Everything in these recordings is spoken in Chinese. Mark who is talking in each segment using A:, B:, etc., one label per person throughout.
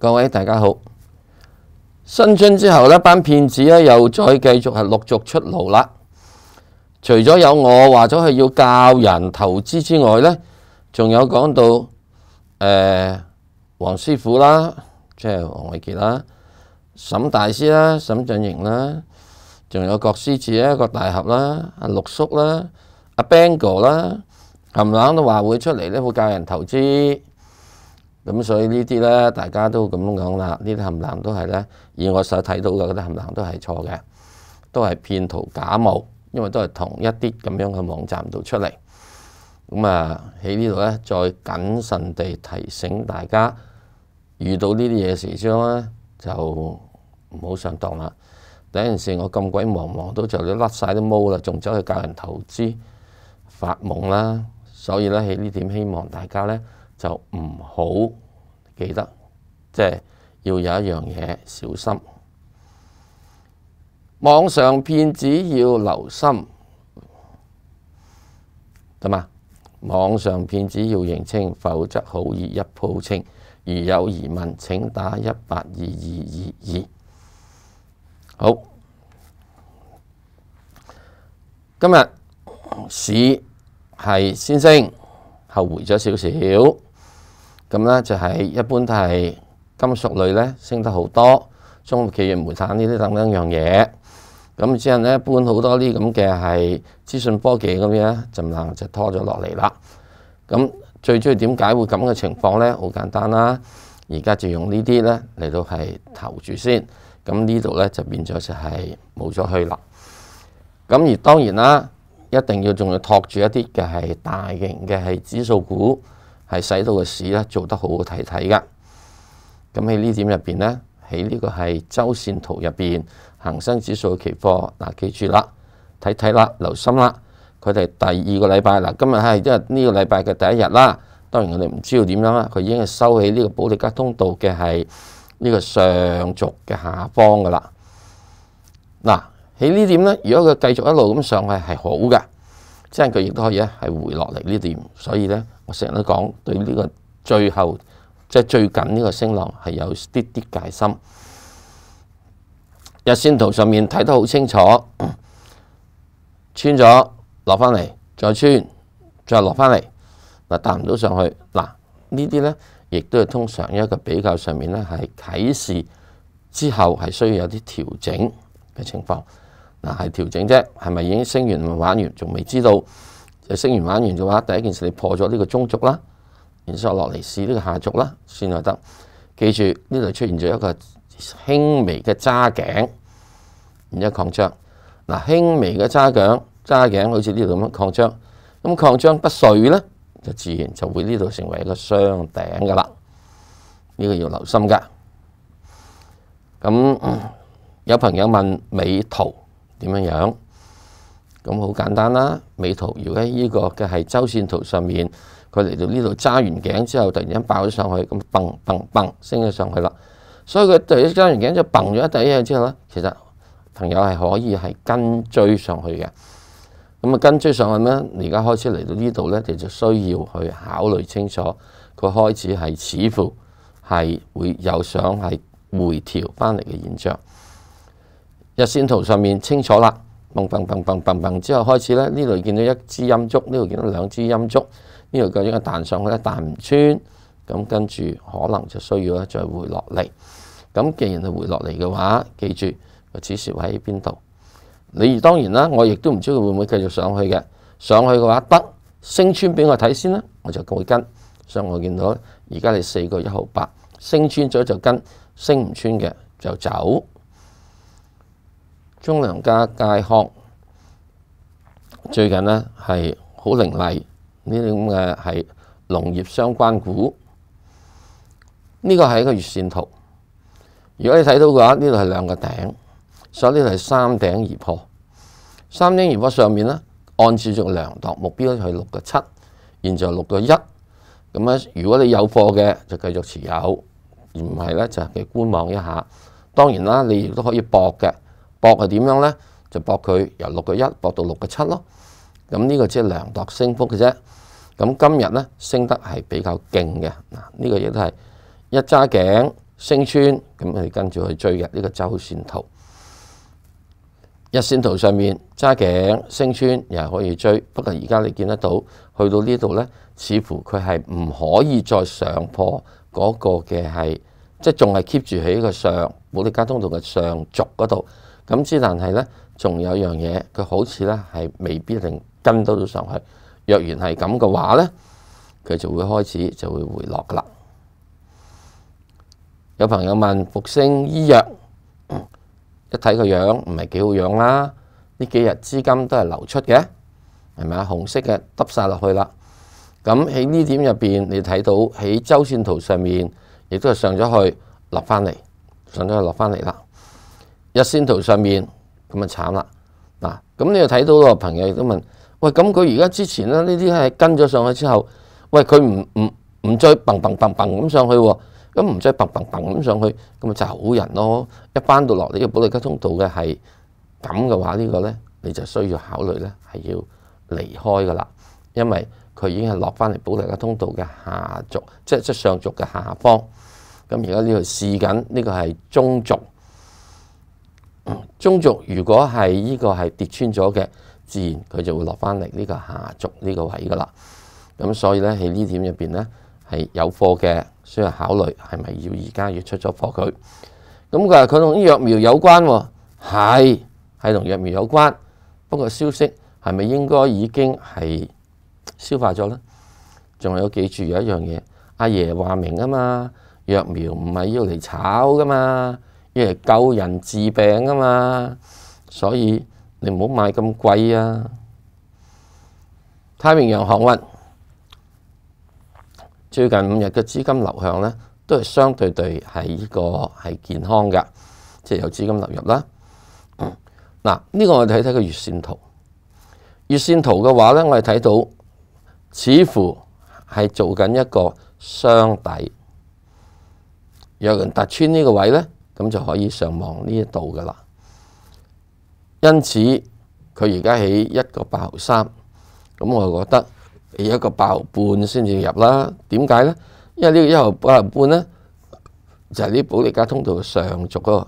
A: 各位大家好，新春之后呢班骗子咧又再继续系陆续出炉啦。除咗有我话咗系要教人投资之外呢仲有讲到诶黄师傅啦，即系黄伟杰啦，沈大师啦，沈振盈啦，仲有郭师子啦，郭大侠啦，阿六叔啦，阿 Bang 哥啦，琴冷都话会出嚟呢会教人投资。咁所以呢啲咧，大家都咁講啦，呢啲陷阱都係咧，以我所睇到嘅嗰啲陷阱都係錯嘅，都係騙徒假冒，因為都係同一啲咁樣嘅網站度出嚟。咁啊，喺呢度咧，再謹慎地提醒大家，遇到呢啲嘢事將咧，就唔好上當啦。一件事，我咁鬼忙忙，都就都甩曬啲毛啦，仲走去教人投資發夢啦。所以咧，喺呢點希望大家咧。就唔好記得，即系要有一样嘢小心，网上骗子要留心，得嘛？网上骗子要认清，否则好易一鋪清。如有疑问，请打一八二二二二。好，今日市系先升，后回咗少少。咁咧就係一般都係金屬類咧升得好多，中企業、煤炭呢啲等等樣嘢。咁之後咧，一般好多啲咁嘅係資訊科技咁樣，就能就拖咗落嚟啦。咁最中意點解會咁嘅情況咧？好簡單啦，而家就用呢啲咧嚟到係投住先。咁呢度咧就變咗就係冇咗去啦。咁而當然啦，一定要仲要托住一啲嘅係大型嘅係指數股。係使到個市咧做得好好睇睇噶。咁喺呢點入邊咧，喺呢個係周線圖入邊恆生指數嘅期貨嗱，記住啦，睇睇啦，留心啦。佢哋第二個禮拜嗱，今日係即係呢個禮拜嘅第一日啦。當然我哋唔知道點樣啦，佢已經收起呢個保利加通道嘅係呢個上軸嘅下方噶啦。嗱喺呢點咧，如果佢繼續一路咁上去係好嘅，即係佢亦都可以咧係回落嚟呢點，所以咧。成日都讲对呢个最后即系最近呢个升浪系有啲啲戒心，日线图上面睇得好清楚，穿咗落翻嚟，再穿，再落翻嚟，嗱弹唔到上去嗱，呢啲咧亦都系通常一个比较上面咧系启示之后系需要有啲调整嘅情况，嗱系调整啫，系咪已经升完玩完仲未知道？你升完玩完嘅話，第一件事你破咗呢個中足啦，然之後落嚟試呢個下足啦，先就得。記住呢度出現咗一個輕微嘅揸頸，然之後擴張。嗱，輕微嘅揸頸，揸頸好似呢度咁擴張。咁擴張不碎咧，就自然就會呢度成為一個雙頂噶啦。呢個要留心噶。咁有朋友問美圖點樣？咁好簡單啦，美圖如果呢個嘅係周線圖上面，佢嚟到呢度揸完頸之後，突然間爆咗上去，咁嘣嘣嘣升咗上去啦。所以佢第一揸完頸就嘣咗一一樣之後咧，其實朋友係可以係跟追上去嘅。咁啊跟追上去咧，而家開始嚟到呢度咧，其實需要去考慮清楚，佢開始係似乎係會有想係回調翻嚟嘅現象。日線圖上面清楚啦。砰砰砰砰砰砰之後開始咧，呢度見到一支陰竹，呢度見到兩支陰竹，呢度究竟係彈上去咧，彈唔穿，咁跟住可能就需要咧再回落嚟。咁既然係回落嚟嘅話，記住個指示位喺邊度？你當然啦，我亦都唔知佢會唔會繼續上去嘅。上去嘅話得，升穿俾我睇先啦，我就跟。所以我見到而家你四個一毫八，升穿咗就跟，升唔穿嘅就走。中粮家界康最近咧係好凌厉呢啲咁嘅係農業相關股。呢個係一個月線圖。如果你睇到嘅話，呢度係兩個頂，所以呢度係三頂而破。三頂而破上面咧，按照住量度目標係六個七，現在六個一咁咧。如果你有貨嘅就繼續持有，而唔係咧就係觀望一下。當然啦，你亦都可以博嘅。搏係點樣呢？就搏佢由六個一搏到六個七咯。咁呢個即係量度升幅嘅啫。咁今日呢，升得係比較勁嘅嗱，呢個亦都係一揸頸升穿，咁佢跟住去追嘅呢個周線圖。一線圖上面揸頸升穿又係可以追，不過而家你見得到去到呢度呢，似乎佢係唔可以再上破嗰個嘅係即係仲係 keep 住喺個上保利交通道嘅上軸嗰度。咁之，但係咧，仲有樣嘢，佢好似咧係未必能跟到到上去。若然係咁嘅話咧，佢就會開始就會回落噶啦。有朋友問復星醫藥，一睇個樣唔係幾好樣啦。呢幾日資金都係流出嘅，係咪啊？紅色嘅耷曬落去啦。咁喺呢點入面，你睇到喺周線圖上面，亦都係上咗去，落返嚟，上咗去，落返嚟啦。日線圖上面咁咪慘啦嗱，咁你又睇到個朋友亦都問：喂，咁佢而家之前咧呢啲係跟咗上去之後，喂佢唔唔唔再砰砰砰砰咁上去喎，咁唔再砰砰砰咁上去，咁咪就係好人咯。一翻到落呢個保利加通道嘅係咁嘅話，呢個咧你就需要考慮咧係要離開噶啦，因為佢已經係落翻嚟保利加通道嘅下續，即係即係上續嘅下方。咁而家呢度試緊呢個係中續。中轴如果系呢个系跌穿咗嘅，自然佢就会落翻嚟呢个下轴呢个位噶啦。咁所以咧喺呢点入边咧系有货嘅，需要考虑系咪要而家要出咗货佢。咁佢话佢同啲药苗有关，系系同药苗有关。不过消息系咪应该已经系消化咗咧？仲有记住有一样嘢，阿爷话明啊嘛，药苗唔系要嚟炒噶嘛。即系救人治病啊嘛，所以你唔好买咁贵啊！太平洋航运最近五日嘅资金流向咧，都系相对对系呢个系健康嘅，即系有资金流入啦。嗱，呢个我睇睇个月线图，月线图嘅话咧，我哋睇到似乎系做紧一个双底，有人突穿呢个位咧。咁就可以上網呢一度噶啦，因此佢而家起一个八毫三，咁我覺得起一個八毫半先至入啦。點解咧？因為呢個一毫八毫半咧，就係呢保利加通道上續個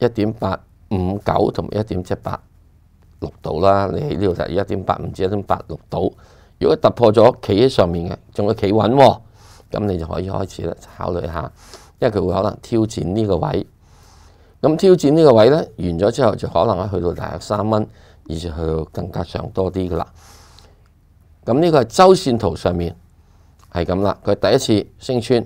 A: 一點八五九同埋一點七八六度啦。你喺呢度就一點八五至一點八六度，如果突破咗企喺上面嘅，仲要企穩喎，咁你就可以開始啦，考慮下。因為佢會可能挑戰呢個位，咁挑戰呢個位呢，完咗之後就可能去到大概三蚊，而且去到更加上多啲㗎啦。咁呢個係周線圖上面係咁啦。佢第一次升穿，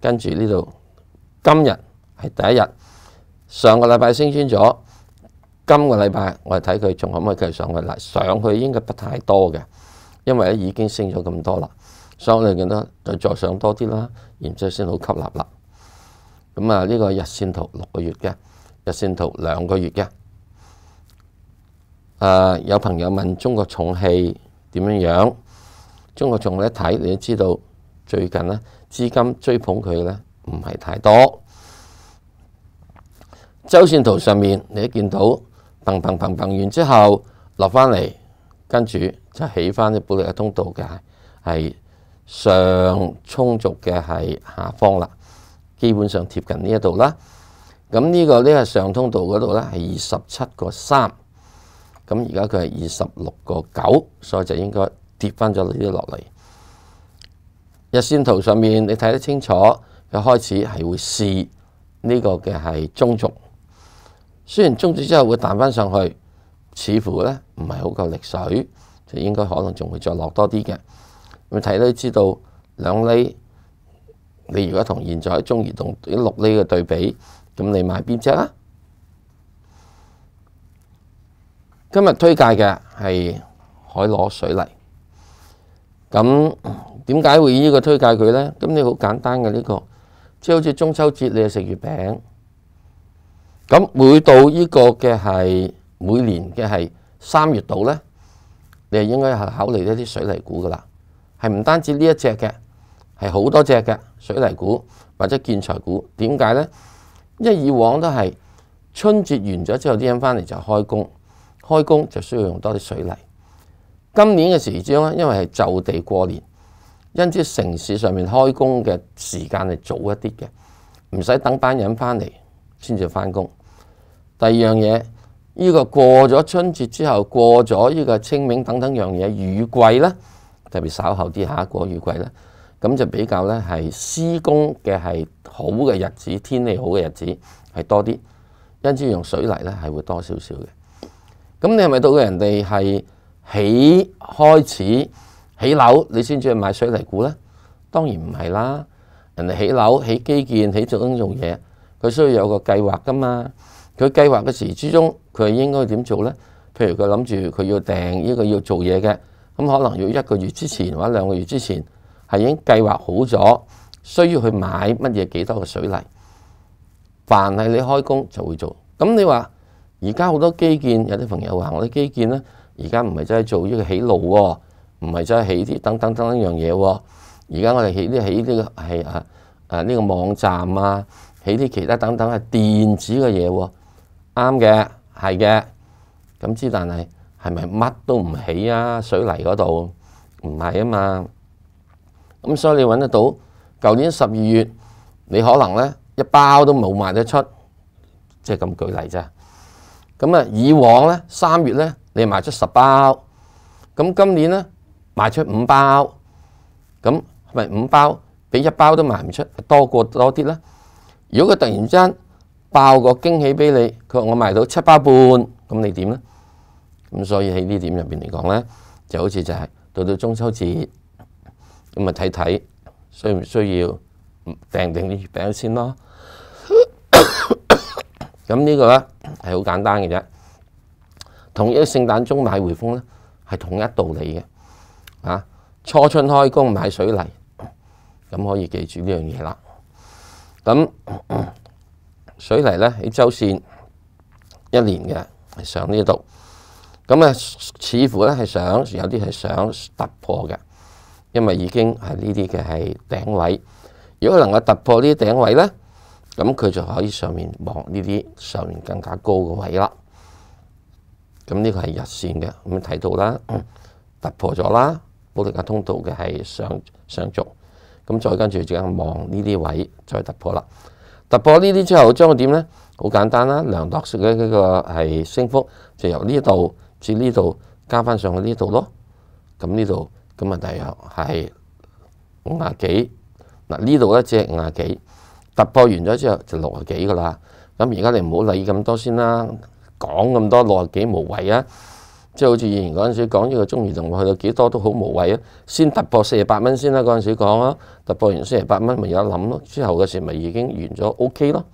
A: 跟住呢度今日係第一日，上個禮拜升穿咗，今個禮拜我哋睇佢仲可唔可以繼續上去啦？上去應該不太多嘅，因為已經升咗咁多啦，所以我哋見得再再上多啲啦，然之後先好吸納啦。咁啊，呢个日线图六个月嘅，日线图两个月嘅。有朋友问中国重汽点样样？中国重氣一睇，你都知道最近咧，资金追捧佢咧唔系太多。周线图上面你都见到，嘭嘭嘭嘭完之后落翻嚟，跟住就起翻啲保利嘅通道嘅系上充足嘅系下方啦。基本上貼近呢一度啦，咁呢個呢個上通道嗰度咧係二十七個三，咁而家佢係二十六個九，所以就應該跌翻咗呢啲落嚟。日線圖上面你睇得清楚，佢開始係會試呢個嘅係中足，雖然中足之後會彈翻上去，似乎咧唔係好夠力水，就應該可能仲會再落多啲嘅。咁睇到知道兩厘你如果同現在中移動啲六呢個對比，咁你買邊只啊？今日推介嘅係海螺水泥。咁點解會依個推介佢咧？咁你好簡單嘅呢個，即係好似中秋節你食月餅。咁每到依個嘅係每年嘅係三月度咧，你係應該係考慮一啲水泥股噶啦。係唔單止呢一隻嘅。系好多只嘅水泥股或者建材股，点解呢？因为以往都系春节完咗之后啲人翻嚟就开工，开工就需要用多啲水泥。今年嘅时鐘咧，因为系就地过年，因此城市上面开工嘅时间系早一啲嘅，唔使等班人翻嚟先至翻工。第二样嘢，呢个过咗春节之后，过咗呢个清明等等样嘢雨季咧，特别稍后啲下一個雨季咧。咁就比較咧，係施工嘅係好嘅日子，天氣好嘅日子係多啲，因此用水泥咧係會多少少嘅。咁你係咪到人哋係起開始起樓，你先至去買水泥股咧？當然唔係啦，人哋起樓、起基建、起做呢種嘢，佢需要有個計劃噶嘛。佢計劃嘅時之中，佢應該點做咧？譬如佢諗住佢要訂呢個要做嘢嘅，咁可能要一個月之前或者兩個月之前。係已經計劃好咗，需要去買乜嘢幾多嘅水泥？凡係你開工就會做。咁你話而家好多基建，有啲朋友話我啲基建咧。而家唔係真係做呢個起路喎，唔係真係起啲等等等等樣嘢喎。而家我哋起啲起呢個係啊啊呢個網站啊，起啲其他等等係電子嘅嘢喎。啱嘅係嘅咁之，但係係咪乜都唔起啊？水泥嗰度唔係啊嘛。咁所以你揾得到？舊年十二月你可能咧一包都冇賣得出，即係咁舉例啫。咁啊，以往咧三月咧你賣出十包，咁今年咧賣出五包，咁係咪五包比一包都賣唔出多過多啲咧？如果佢突然之間爆個驚喜俾你，佢話我賣到七包半，咁你點咧？咁所以喺呢點入邊嚟講咧，就好似就係到到中秋節。咁啊睇睇，需唔需要訂定啲月餅先咯？咁呢個咧係好簡單嘅啫。同一聖誕中買匯豐咧，係同一道理嘅。啊，初春開工買水泥，咁可以記住呢樣嘢啦。咁 水泥咧喺周線一年嘅係上呢度，咁咧似乎咧係想有啲係想突破嘅。因為已經係呢啲嘅係頂位，如果能夠突破呢啲頂位咧，咁佢就可以上面望呢啲上面更加高嘅位啦。咁呢個係日線嘅，咁睇到啦，突破咗啦，保林格通道嘅係上上軸，咁再跟住就望呢啲位再突破啦。突破呢啲之後，將佢點咧？好簡單啦，量度出嘅呢個係升幅，就由呢度至呢度加翻上去呢度咯。咁呢度。咁啊！第二係五廿幾嗱，呢度一隻五廿幾突破完咗之後就六廿幾噶啦。咁而家你唔好理咁多先啦，講咁多六廿幾無謂啊。即係好似以前嗰陣時講呢個中移仲去到幾多都好無謂啊。先突破四十八蚊先啦，嗰陣時講啊，突破完四十八蚊咪有得諗咯。之後嘅時咪已經完咗，OK 咯。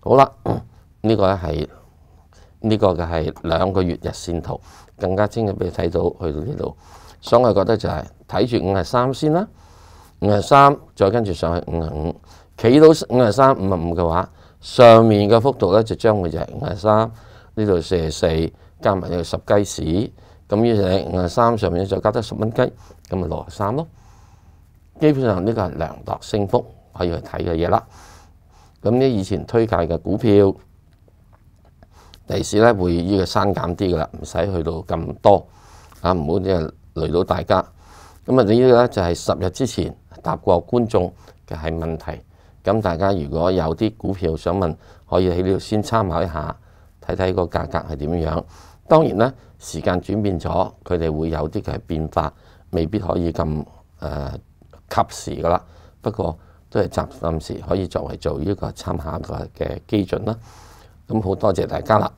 A: 好啦，呢個咧係呢個嘅係兩個月日線圖，更加清晰俾你睇到去到呢度。所以我覺得就係睇住五十三先啦，五十三再跟住上去五十五，企到五十三五十五嘅話，上面嘅幅度咧就將會就係五十三呢度四十四加埋又十雞屎，咁於是五十三上面再加多十蚊雞，咁咪六十三咯。基本上呢個係量度升幅可以去睇嘅嘢啦。咁呢以前推介嘅股票，利市咧會依個刪減啲噶啦，唔使去到咁多啊，唔好即人。累到大家，咁啊呢個咧就係十日之前答過觀眾嘅係問題。咁大家如果有啲股票想問，可以喺呢度先參考一下，睇睇個價格係點樣。當然咧，時間轉變咗，佢哋會有啲嘅變化，未必可以咁誒及時噶啦。不過都係暫時可以作為做呢個參考嘅嘅基準啦。咁好多謝大家啦。